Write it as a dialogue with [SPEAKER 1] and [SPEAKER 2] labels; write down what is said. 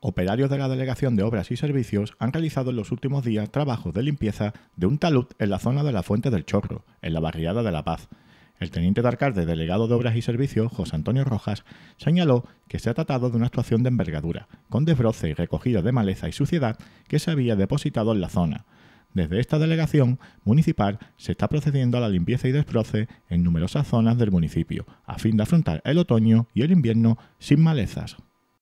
[SPEAKER 1] Operarios de la Delegación de Obras y Servicios han realizado en los últimos días trabajos de limpieza de un talud en la zona de la Fuente del Chorro, en la barriada de La Paz. El teniente de alcalde delegado de Obras y Servicios, José Antonio Rojas, señaló que se ha tratado de una actuación de envergadura, con desbroce y recogida de maleza y suciedad que se había depositado en la zona. Desde esta delegación municipal se está procediendo a la limpieza y desbroce en numerosas zonas del municipio, a fin de afrontar el otoño y el invierno sin malezas.